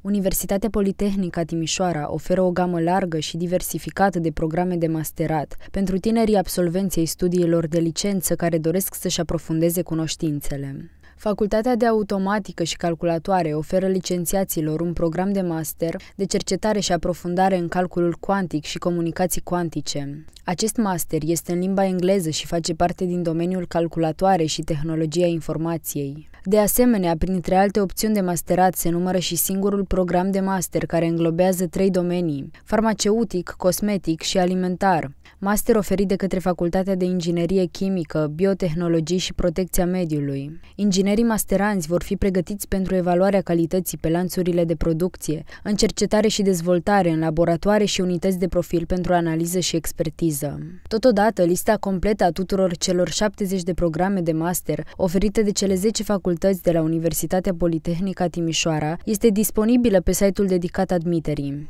Universitatea Politehnica Timișoara oferă o gamă largă și diversificată de programe de masterat pentru tinerii absolvenții studiilor de licență care doresc să-și aprofundeze cunoștințele. Facultatea de Automatică și Calculatoare oferă licențiaților un program de master de cercetare și aprofundare în calculul cuantic și comunicații cuantice. Acest master este în limba engleză și face parte din domeniul calculatoare și tehnologia informației. De asemenea, printre alte opțiuni de masterat se numără și singurul program de master care înglobează trei domenii, farmaceutic, cosmetic și alimentar. Master oferit de către Facultatea de Inginerie Chimică, Biotehnologii și Protecția Mediului. Inginer Inginerii masteranți vor fi pregătiți pentru evaluarea calității pe lanțurile de producție, în cercetare și dezvoltare, în laboratoare și unități de profil pentru analiză și expertiză. Totodată, lista completă a tuturor celor 70 de programe de master oferite de cele 10 facultăți de la Universitatea Politehnica Timișoara este disponibilă pe site-ul dedicat admiterii.